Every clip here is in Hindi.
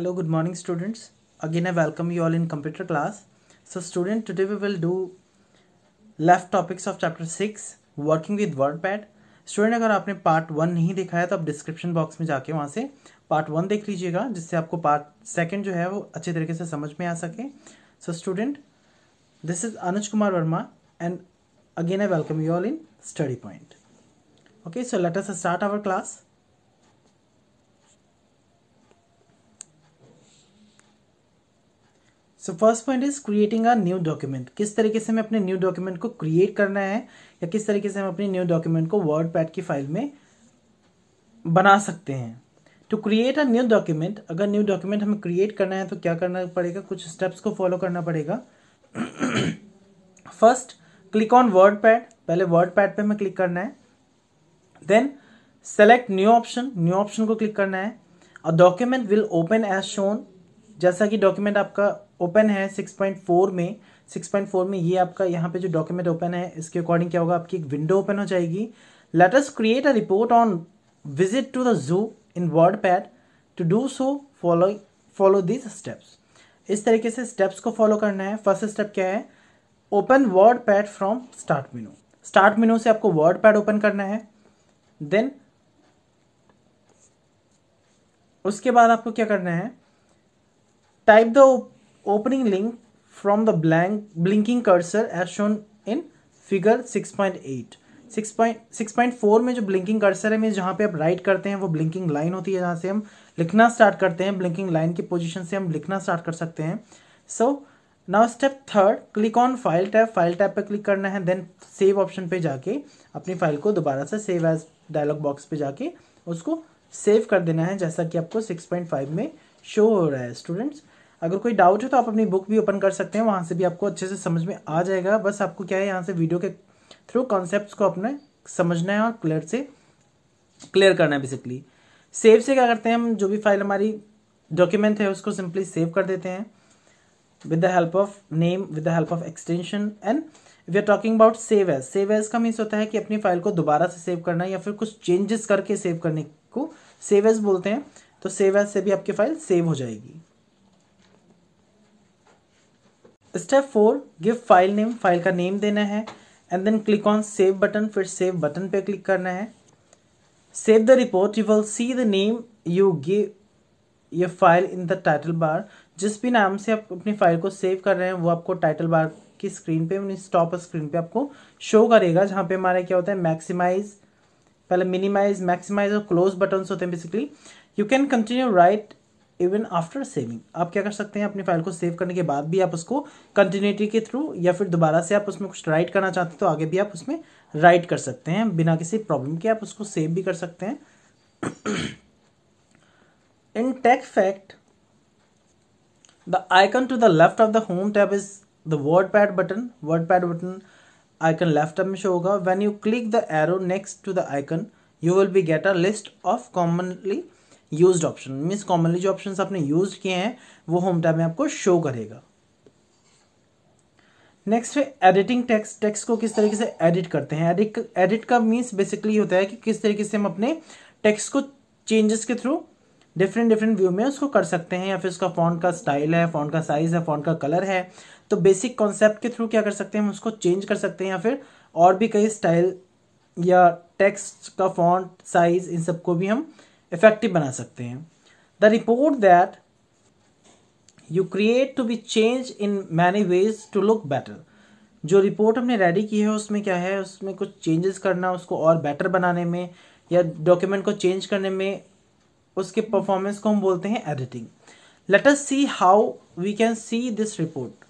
hello good morning students again i welcome you all in computer class so student today we will do left topics of chapter 6 working with wordpad student अगर आपने पार्ट वन नहीं देखा है तो आप डिस्क्रिप्शन बॉक्स में जाके वहाँ से पार्ट वन देख लीजिएगा जिससे आपको पार्ट सेकंड जो है वो अच्छे तरीके से समझ में आ सके so student this is Anuj Kumar Verma and again i welcome you all in study point okay so let us start our class so first point is creating a new document किस तरीके से हमें अपने न्यू डॉक्यूमेंट को क्रिएट करना है या किस तरीके से हम अपने न्यू डॉक्यूमेंट को वर्ड पैड की फाइल में बना सकते हैं to create a new document अगर न्यू डॉक्यूमेंट हमें क्रिएट करना है तो क्या करना पड़ेगा कुछ स्टेप्स को फॉलो करना पड़ेगा first click on WordPad पहले वर्ड पैड पर हमें क्लिक करना है then select new option new option को क्लिक करना है a document will open as shown जैसा कि डॉक्यूमेंट आपका ओपन है 6.4 में 6.4 में ये आपका यहाँ पे जो डॉक्यूमेंट ओपन है इसके अकॉर्डिंग क्या होगा आपकी एक विंडो ओपन हो जाएगी let us create a report on visit to the zoo in WordPad to do so follow follow this steps इस तरीके से स्टेप्स को फॉलो करना है फर्स्ट स्टेप क्या है open WordPad from start menu start menu से आपको वर्ड पैड ओपन करना है देन उसके बाद आपको क्या करना है Type the opening link from the blank blinking cursor as shown in figure 6.8 four में जो ब्लिंकिंग कर्सर है मीन जहाँ पे आप राइट करते हैं वो ब्लिंकिंग लाइन होती है जहाँ से हम लिखना स्टार्ट करते हैं ब्लिंकिंग लाइन की पोजीशन से हम लिखना स्टार्ट कर सकते हैं so now step third click on file tab file tab पे क्लिक करना है देन सेव ऑप्शन पे जाके अपनी फाइल को दोबारा से सेव एज डायलॉग बॉक्स पर जाके उसको सेव कर देना है जैसा कि आपको सिक्स में शो हो रहा है स्टूडेंट्स अगर कोई डाउट है तो आप अपनी बुक भी ओपन कर सकते हैं वहाँ से भी आपको अच्छे से समझ में आ जाएगा बस आपको क्या है यहाँ से वीडियो के थ्रू कॉन्सेप्ट को अपने समझना है और क्लियर से क्लियर करना है बेसिकली सेव से क्या करते हैं हम जो भी फाइल हमारी डॉक्यूमेंट है उसको सिंपली सेव कर देते हैं with the help of name with the help of extension and we are talking about save as save as का मीन्स होता है कि अपनी फाइल को दोबारा से सेव करना या फिर कुछ चेंजेस करके सेव करने को सेव एज बोलते हैं तो सेव एज से भी आपकी फाइल सेव हो जाएगी step four give file name file का नेम देना है and then click on save button फिर सेव बटन पे क्लिक करना है save the report you will see the name you give ये file in the title bar जिस भी नाम से आप अपनी फाइल को सेव कर रहे हैं वो आपको टाइटल बार की स्क्रीन पे टॉप स्क्रीन पे आपको शो करेगा जहाँ पे हमारा क्या होता है मैक्सिमाइज पहले मिनिमाइज मैक्सिमाइज और क्लोज बटन्स होते हैं basically you can continue write even after saving आप क्या कर सकते हैं अपनी फाइल को सेव करने के बाद भी आप उसको कंटिन्यूटी के थ्रू या फिर दोबारा से आप उसमें कुछ राइट करना चाहते हैं तो आगे भी आप उसमें राइट कर सकते हैं बिना किसी प्रॉब्लम के आप उसको सेव भी कर सकते हैं in tech fact the icon to the left of the home tab is the WordPad button WordPad button icon left tab में शो होगा when you click the arrow next to the icon you will be get a list of commonly use option means commonly जो ऑप्शन आपने यूज किए हैं वो होम टैब में आपको शो करेगा नेक्स्ट है एडिटिंग टेक्स्ट टेक्स्ट को किस तरीके से एडिट करते हैं एडिट एडिट का मीन्स बेसिकली होता है कि किस तरीके से हम अपने टेक्स्ट को चेंजेस के थ्रू डिफरेंट डिफरेंट व्यू में उसको कर सकते हैं या फिर उसका फॉन्ट का स्टाइल है फॉन्ट का साइज है फॉन्ट का कलर है तो बेसिक कॉन्सेप्ट के थ्रू क्या कर सकते हैं हम उसको चेंज कर सकते हैं या फिर और भी कई स्टाइल या टेक्स्ट का फॉन्ट साइज इन सबको भी हम इफेक्टिव बना सकते हैं the report that you create to be change in many ways to look better जो रिपोर्ट हमने रेडी की है उसमें क्या है उसमें कुछ चेंजेस करना उसको और बेटर बनाने में या डॉक्यूमेंट को चेंज करने में उसके परफॉर्मेंस को हम बोलते हैं editing let us see how we can see this report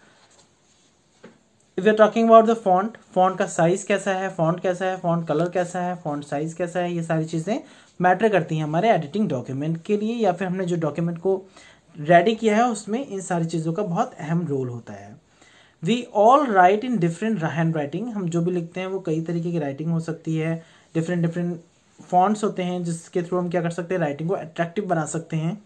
if you are talking about the font का साइज कैसा है फॉन्ट कैसा है फॉन्ट कलर कैसा है फॉन्ट साइज कैसा है ये सारी चीज़ें मैटर करती हैं हमारे एडिटिंग डॉक्यूमेंट के लिए या फिर हमने जो डॉक्यूमेंट को रेडी किया है उसमें इन सारी चीज़ों का बहुत अहम रोल होता है we all write in different handwriting हम जो भी लिखते हैं वो कई तरीके की राइटिंग हो सकती है डिफरेंट डिफरेंट फॉन्ट्स होते हैं जिसके थ्रू हम क्या कर सकते हैं राइटिंग को अट्रैक्टिव बना सकते हैं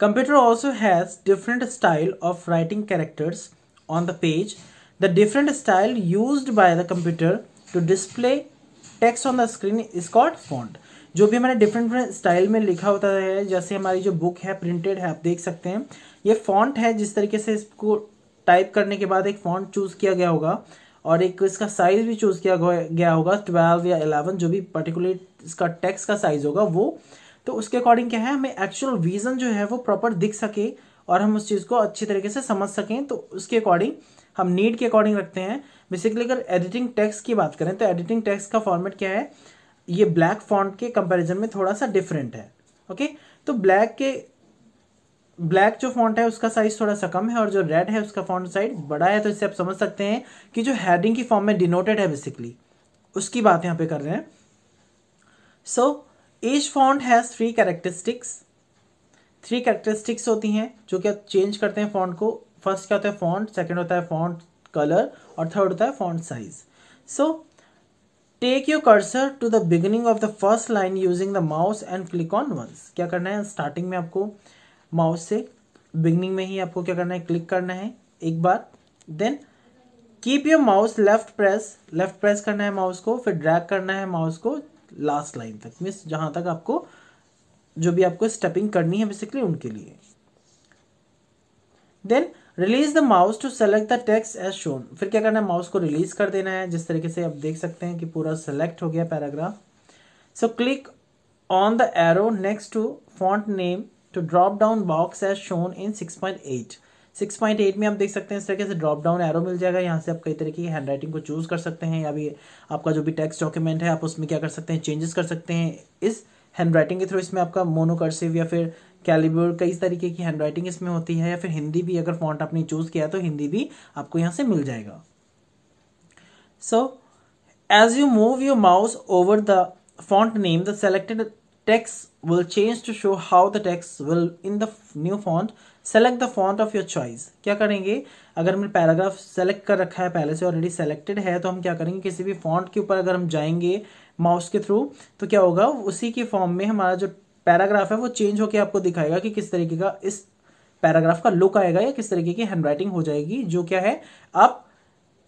computer also has different style of writing characters on the page the different style use by the computer to display text on the screen is called font जो भी मैंने डिफरेंट डिफरेंट स्टाइल में लिखा होता है जैसे हमारी जो बुक है प्रिंटेड है आप देख सकते हैं ये फॉन्ट है जिस तरीके से इसको टाइप करने के बाद एक फॉन्ट चूज़ किया गया होगा और एक इसका साइज़ भी चूज़ किया गया होगा ट्वेल्व या एलेवन जो भी पर्टिकुलर इसका टेक्स का साइज़ होगा वो तो उसके अकॉर्डिंग क्या है हमें एक्चुअल विज़न जो है वो प्रॉपर दिख सके और हम उस चीज़ को अच्छी तरीके से समझ सकें तो उसके अकॉर्डिंग हम नीड के अकॉर्डिंग रखते हैं बेसिकली अगर एडिटिंग टेक्स्ट की बात करें तो एडिटिंग टेक्स्ट का फॉर्मेट क्या है ये ब्लैक फॉन्ट के कंपैरिजन में थोड़ा सा डिफरेंट है ओके तो ब्लैक के ब्लैक जो फॉन्ट है उसका साइज थोड़ा सा कम है और जो रेड है उसका फॉन्ट साइज बड़ा है तो इससे आप समझ सकते हैं कि जो हेडिंग की फॉर्म में डिनोटेड है बेसिकली उसकी बात यहां पे कर रहे हैं so as font has three characteristics three characteristics होती हैं जो कि आप चेंज करते हैं फॉन्ट को फर्स्ट क्या होता है फॉन्ट सेकेंड होता है फॉन्ट कलर और थर्ड होता है font size so take your cursor to the beginning of the first line using the mouse and click on once क्या करना है स्टार्टिंग में आपको माउस से बिगनिंग में ही आपको क्या करना है क्लिक करना है एक बार then keep your mouse left press left press करना है माउस को फिर ड्रैग करना है माउस को लास्ट लाइन तक मीन्स जहां तक आपको जो भी आपको स्टेपिंग करनी है बेसिकली उनके लिए then release the mouse to select the text as shown फिर क्या करना है माउस को रिलीज कर देना है जिस तरीके से आप देख सकते हैं कि पूरा सेलेक्ट हो गया paragraph so click on the arrow next to font name to drop down box as shown in 6.8 6.8 में आप देख सकते हैं इस तरीके से ड्रॉप डाउन एरो मिल जाएगा यहाँ से आप कई तरीके की हैंड राइटिंग को चूज़ कर सकते हैं या भी आपका जो भी टेक्स्ट डॉक्यूमेंट है आप उसमें क्या कर सकते हैं चेंजेस कर सकते हैं इस हैंड राइटिंग के थ्रू इसमें आपका मोनोकर्सिव या फिर कैलिबर कई तरीके की हैंड राइटिंग इसमें होती है या फिर हिंदी भी अगर फॉन्ट आपने चूज़ किया तो हिंदी भी आपको यहाँ से मिल जाएगा so as you move your mouse over the font name the selected text will change to show how the text will in the new font select the font of your choice क्या करेंगे अगर हमने पैराग्राफ सेलेक्ट कर रखा है पहले से ऑलरेडी सेलेक्टेड है तो हम क्या करेंगे किसी भी फॉन्ट के ऊपर अगर हम जाएंगे माउस के थ्रू तो क्या होगा उसी के फॉर्म में हमारा जो पैराग्राफ है वो चेंज होकर आपको दिखाएगा कि किस तरीके का इस पैराग्राफ का लुक आएगा या किस तरीके की हैंडराइटिंग हो जाएगी जो क्या है आप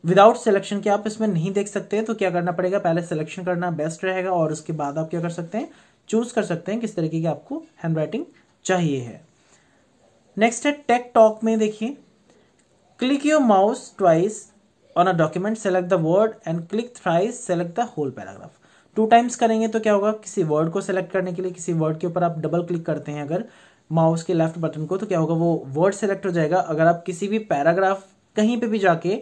विदाउट सिलेक्शन के आप इसमें नहीं देख सकते तो क्या करना पड़ेगा पहले सिलेक्शन करना बेस्ट रहेगा और उसके बाद आप क्या कर सकते हैं चूज कर सकते हैं किस तरीके की आपको हैंडराइटिंग चाहिए है नेक्स्ट है टेक टॉक में देखिए click your mouse twice on a document select the word and click thrice select the whole paragraph two times करेंगे तो क्या होगा किसी वर्ड को सेलेक्ट करने के लिए किसी वर्ड के ऊपर आप डबल क्लिक करते हैं अगर माउस के लेफ्ट बटन को तो क्या होगा वो वर्ड सेलेक्ट हो जाएगा अगर आप किसी भी पैराग्राफ कहीं पे भी जाके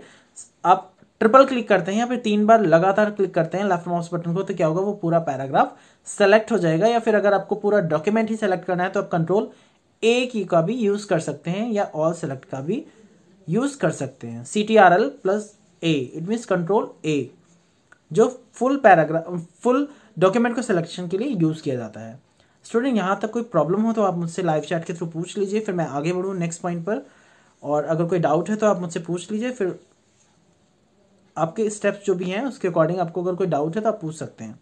आप ट्रिपल क्लिक करते हैं या फिर तीन बार लगातार क्लिक करते हैं लेफ्ट माउस बटन को तो क्या होगा वो पूरा पैराग्राफ सेलेक्ट हो जाएगा या फिर अगर आपको पूरा डॉक्यूमेंट ही सेलेक्ट करना है तो आप कंट्रोल ए की का भी यूज कर सकते हैं या ऑल सेलेक्ट का भी यूज कर सकते हैं C T R L plus A it means control A जो फुल पैराग्राफ फुल डॉक्यूमेंट को सिलेक्शन के लिए यूज़ किया जाता है स्टूडेंट यहाँ तक कोई प्रॉब्लम हो तो आप मुझसे लाइव चैट के थ्रू पूछ लीजिए फिर मैं आगे बढ़ूँ नेक्स्ट पॉइंट पर और अगर कोई डाउट है तो आप मुझसे पूछ लीजिए फिर आपके स्टेप्स जो भी हैं उसके अकॉर्डिंग आपको अगर कोई डाउट है तो आप पूछ सकते हैं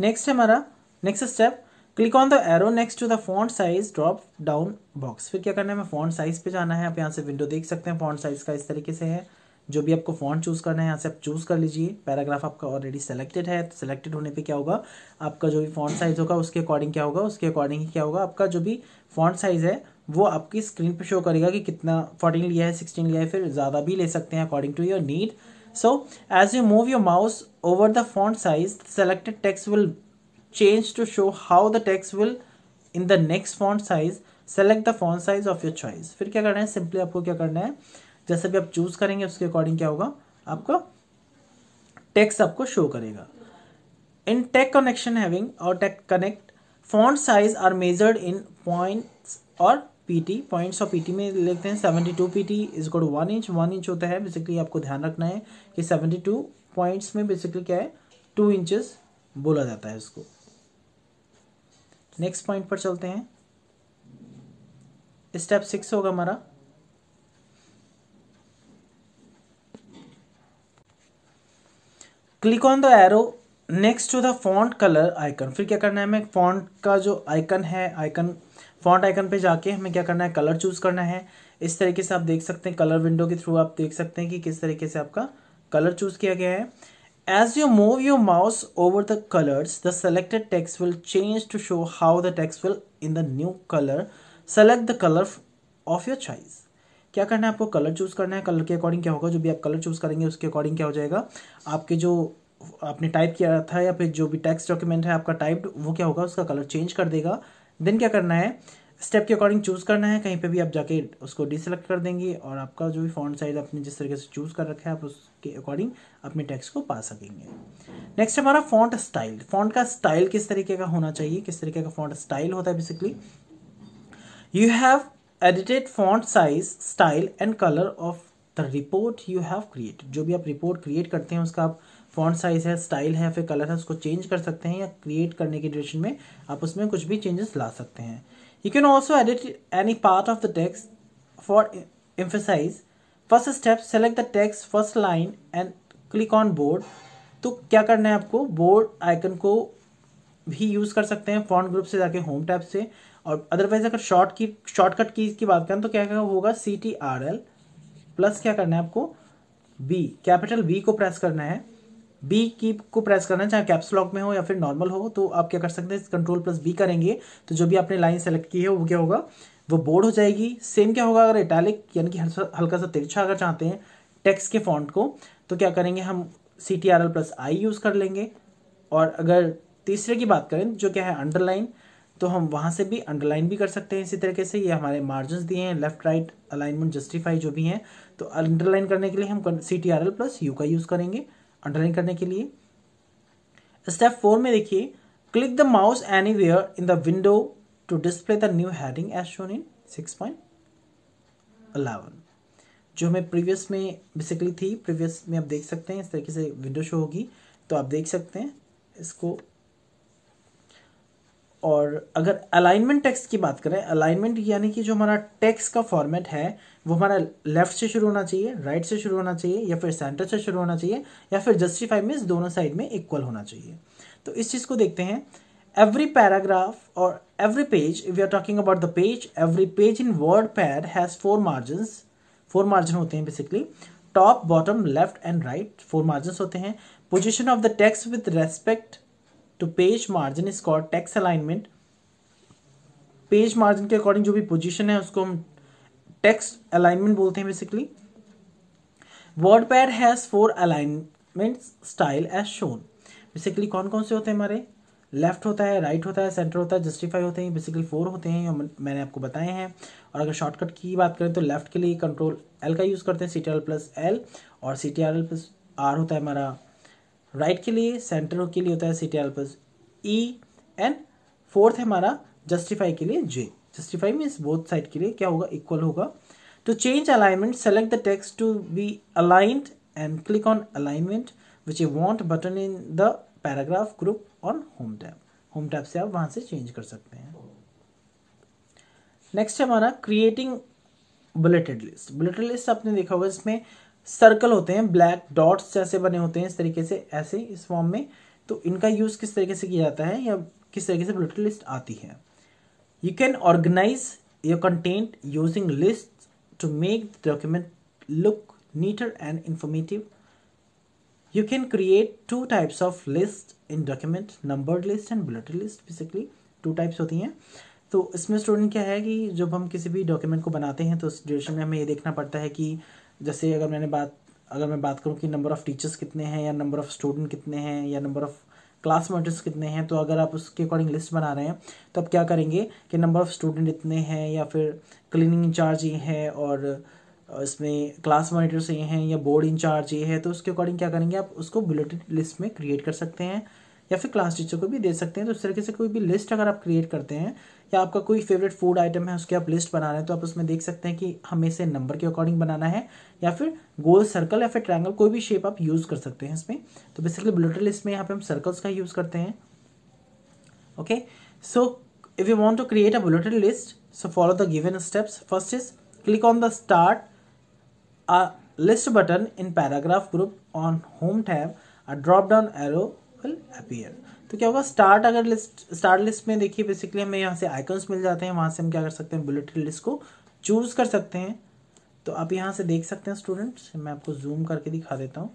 नेक्स्ट है हमारा next step click on the arrow next to the font size drop down box फिर क्या करना है हमें फॉन्ट साइज पे जाना है आप यहाँ से विंडो देख सकते हैं फॉन्ट साइज का इस तरीके से है जो भी आपको फॉन्ट चूज़ करना है यहाँ से आप चूज़ कर लीजिए पैराग्राफ आपका ऑलरेडी सेलेक्टेड है तो सेलेक्टेड होने पे क्या होगा आपका जो भी फॉन्ट साइज़ होगा उसके अकॉर्डिंग क्या होगा उसके अकॉर्डिंग ही क्या होगा आपका जो भी फॉन्ट साइज़ है वो आपकी स्क्रीन पे शो करेगा कि कितना फोर्टीन लिया है सिक्सटीन लिया है फिर ज़्यादा भी ले सकते हैं according to your need so as you move your mouse over the font size selected text will change to show how the text will in the next font size select the font size of your choice फिर क्या करना है सिंपली आपको क्या करना है जैसे भी आप चूज़ करेंगे उसके अकॉर्डिंग क्या होगा आपका टेक्स्ट आपको शो करेगा इन टेक कनेक्शन हैविंग और tech connect font size are measured in points और पीटी पॉइंट्स और पीटी में लिखते हैं seventy two P T is good one inch one inch होता है बेसिकली आपको ध्यान रखना है कि सेवेंटी टू पॉइंट्स में बेसिकली क्या है टू इंचेस बोला जाता है इसको नेक्स्ट पॉइंट पर चलते हैं स्टेप सिक्स होगा हमारा click on the arrow next to the font colour icon फिर क्या करना है हमें फॉन्ट का जो आइकन है आइकन फॉन्ट आइकन पे जाके हमें क्या करना है कलर चूज करना है इस तरीके से आप देख सकते हैं कलर विंडो के थ्रू आप देख सकते हैं कि किस तरीके से आपका कलर चूज किया गया है as you move your mouse over the colours the selected text will change to show how the text will in the new colour select the colour of your choice क्या करना है आपको कलर चूज़ करना है कलर के अकॉर्डिंग क्या होगा जो भी आप कलर चूज़ करेंगे उसके अकॉर्डिंग क्या हो जाएगा आपके जो आपने टाइप किया था या फिर जो भी टेक्स्ट डॉक्यूमेंट है आपका टाइप्ड वो क्या होगा उसका कलर चेंज कर देगा देन क्या करना है स्टेप के अकॉर्डिंग चूज़ करना है कहीं पे भी आप जाके उसको डिसेलेक्ट कर देंगे और आपका जो भी फॉन्ट साइज आपने जिस तरीके से चूज़ कर रखा है आप उसके अकॉर्डिंग अपने टेक्स्ट को पा सकेंगे नेक्स्ट हमारा फॉन्ट स्टाइल फॉन्ट का स्टाइल किस तरीके का होना चाहिए किस तरीके का फॉन्ट स्टाइल होता है basically you have edited font size style and colour of the report you have create जो भी आप रिपोर्ट क्रिएट करते हैं उसका आप फॉन्ट साइज है स्टाइल है फिर कलर है उसको चेंज कर सकते हैं या क्रिएट करने के ड्यूरेशन में आप उसमें कुछ भी चेंजेस ला सकते हैं you can also edit any part of the text for emphasize first step select the text first line and click on board तो क्या करना है आपको बोर्ड आइकन को भी यूज़ कर सकते हैं फॉन्ट ग्रुप से जाके होम टैब से और अदरवाइज अगर शॉर्ट की शॉर्टकट की की बात करें तो क्या क्या होगा C T R L plus क्या करना है आपको बी कैपिटल बी को प्रेस करना है बी की को प्रेस करना है चाहे कैप्स लॉक में हो या फिर नॉर्मल हो तो आप क्या कर सकते हैं कंट्रोल प्लस बी करेंगे तो जो भी आपने लाइन सेलेक्ट की है वो क्या होगा वो बोर्ड हो जाएगी सेम क्या होगा अगर इटैलिक यानी कि हल्का सा तिरछा अगर चाहते हैं टेक्स्ट के फॉन्ट को तो क्या करेंगे हम C T R L plus I use कर लेंगे और अगर तीसरे की बात करें जो क्या है अंडरलाइन तो हम वहाँ से भी अंडरलाइन भी कर सकते हैं इसी तरीके से ये हमारे मार्जिन दिए हैं लेफ्ट राइट अलाइनमेंट जस्टिफाई जो भी हैं तो अंडरलाइन करने के लिए हम C T R L plus U का यूज़ करेंगे अंडरलाइन करने के लिए स्टेप फोर में देखिए click the mouse anywhere in the window to display the new heading as shown in six point eleven जो हमें प्रीवियस में बेसिकली थी प्रीवियस में आप देख सकते हैं इस तरीके से विंडो शो होगी तो आप देख सकते हैं इसको और अगर अलाइनमेंट टेक्स्ट की बात करें अलाइनमेंट यानी कि जो हमारा टेक्स्ट का फॉर्मेट है वो हमारा लेफ्ट से शुरू होना चाहिए राइट से शुरू होना चाहिए या फिर सेंटर से शुरू होना चाहिए या फिर जस्टिफाई मीन्स दोनों साइड में इक्वल होना चाहिए तो इस चीज़ को देखते हैं एवरी पैराग्राफ और every page we are talking about the page every page in WordPad has four margin four margin होते हैं basically top bottom left and right four margin होते हैं position of the text with respect to page margin is called text alignment page margin के अकॉर्डिंग जो भी पोजीशन है उसको हम टैक्स अलाइनमेंट बोलते हैं basically WordPad has four alignment style as shown basically कौन कौन से होते हैं हमारे लेफ्ट होता है राइट right होता है सेंटर होता है जस्टिफाई होते हैं बेसिकली फोर होते हैं मैंने आपको बताए हैं और अगर शॉर्टकट की बात करें तो लेफ्ट के लिए कंट्रोल एल का यूज़ करते हैं C T R plus L और C T R plus R होता है हमारा राइट के लिए सेंटर के लिए होता है C T L plus E and fourth है हमारा जस्टिफाई के लिए J justify means both side के लिए क्या होगा इक्वल होगा तो change alignment select the text to be aligned and click on alignment which you want button in the paragraph group on home tab home tab से आप वहाँ से चेंज कर सकते हैं नेक्स्ट है हमारा creating bulleted list bulleted list आपने देखा होगा इसमें सर्कल होते हैं ब्लैक डॉट्स जैसे बने होते हैं इस तरीके से ऐसे इस फॉर्म में तो इनका यूज़ किस तरीके से किया जाता है या किस तरीके से पोलिटिकल लिस्ट आती है you can organize your content using list to make the document look neater and informative you can create two types of list in document number list and bulleted list basically two types होती हैं तो इसमें स्टूडेंट क्या है कि जब हम किसी भी डॉक्यूमेंट को बनाते हैं तो उस में हमें ये देखना पड़ता है कि जैसे अगर मैंने बात अगर मैं बात करूँ कि नंबर ऑफ़ टीचर्स कितने हैं या नंबर ऑफ़ स्टूडेंट कितने हैं या नंबर ऑफ़ क्लास मेटर्स कितने हैं तो अगर आप उसके अकॉर्डिंग लिस्ट बना रहे हैं तो आप क्या करेंगे कि नंबर ऑफ़ स्टूडेंट इतने हैं या फिर क्लीनिंग इंचार्ज ये है और इसमें क्लास मॉनिटर्स ये हैं या बोर्ड इंचार्ज ये है तो उसके अकॉर्डिंग क्या करेंगे आप उसको बुलेटिन लिस्ट में क्रिएट कर सकते हैं या फिर क्लास टीचर को भी दे सकते हैं तो इस तरीके से कोई भी लिस्ट अगर आप क्रिएट करते हैं या आपका कोई फेवरेट फूड आइटम है उसके आप लिस्ट बना रहे हैं तो आप उसमें देख सकते हैं कि हमें इसे नंबर के अकॉर्डिंग बनाना है या फिर गोल सर्कल या फिर ट्रायंगल कोई भी शेप आप यूज़ कर सकते हैं इसमें तो बेसिकली ब्लूटर लिस्ट में यहाँ पे हम सर्कल्स का यूज़ करते हैं okay so if you want to create a bulleted list so follow the given steps first is click on the start list button in paragraph group on home tab a drop down arrow will appear तो क्या होगा स्टार्ट अगर लिस्ट स्टार्ट लिस्ट में देखिए बेसिकली हमें यहाँ से आइकन्स मिल जाते हैं वहाँ से हम क्या कर सकते हैं बुलेट लिस्ट को चूज कर सकते हैं तो आप यहाँ से देख सकते हैं स्टूडेंट्स मैं आपको जूम करके दिखा देता हूँ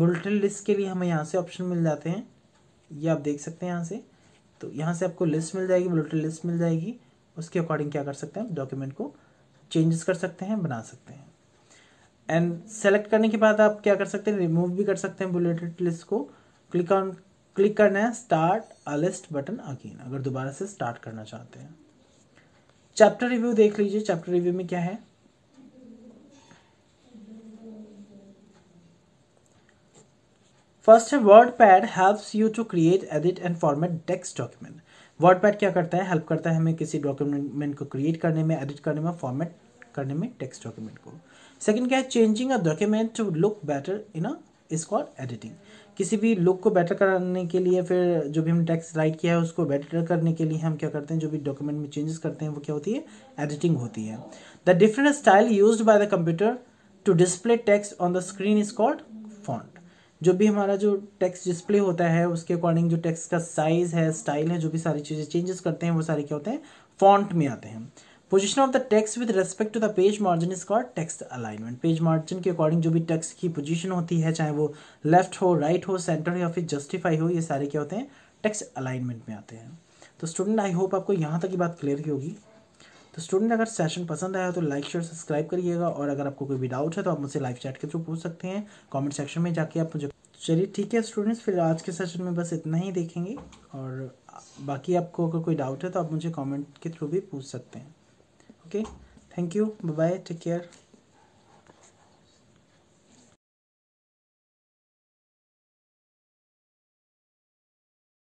बुलेटेड लिस्ट के लिए हमें यहाँ से ऑप्शन मिल जाते हैं ये आप देख सकते हैं यहाँ से तो यहाँ से आपको लिस्ट मिल जाएगी बुलेटेड लिस्ट मिल जाएगी उसके अकॉर्डिंग क्या कर सकते हैं डॉक्यूमेंट को चेंजेस कर सकते हैं बना सकते हैं एंड सेलेक्ट करने के बाद आप क्या कर सकते हैं रिमूव भी कर सकते हैं बुलेटेड लिस्ट को क्लिक ऑन क्लिक करना है start a list button again अगर दोबारा से स्टार्ट करना चाहते हैं चैप्टर रिव्यू देख लीजिए चैप्टर रिव्यू में क्या है फर्स्ट है WordPad helps you to create edit and format text document WordPad क्या करता है हेल्प करता है हमें किसी डॉक्यूमेंट को क्रिएट करने में एडिट करने में फॉर्मेट करने में टेक्स्ट डॉक्यूमेंट को सेकेंड क्या है changing a document to look better in a call editing किसी भी लुक को बेटर कराने के लिए फिर जो भी हमने टेक्स्ट राइट किया है उसको बेटर करने के लिए हम क्या करते हैं जो भी डॉक्यूमेंट में चेंजेस करते हैं वो क्या होती है एडिटिंग होती है the different style use by the computer to display text on the screen is called font जो भी हमारा जो टेक्स्ट डिस्प्ले होता है उसके अकॉर्डिंग जो टेक्स्ट का साइज है स्टाइल है जो भी सारी चीज़ें चेंजेस करते हैं वो सारे क्या होते हैं फॉन्ट में आते हैं position of the text with respect to the page margin is called text alignment page margin के अकॉर्डिंग जो भी टेक्स्ट की पोजिशन होती है चाहे वो लेफ्ट हो राइट right हो सेंटर हो या फिर जस्टिफाई हो ये सारे क्या होते हैं टेक्स अलाइनमेंट में आते हैं तो स्टूडेंट आई होप आपको यहाँ तक की बात क्लियर की होगी तो स्टूडेंट अगर सेशन पसंद आया तो लाइक शेयर सब्सक्राइब करिएगा और अगर आपको कोई भी डाउट है तो आप मुझसे लाइव चैट के थ्रू पूछ सकते हैं कमेंट सेक्शन में जाके आप मुझे चलिए ठीक है स्टूडेंट्स फिर आज के सेशन में बस इतना ही देखेंगे और बाकी आपको अगर कोई डाउट है तो आप मुझे कमेंट के थ्रू भी पूछ सकते हैं okay thank you bye take care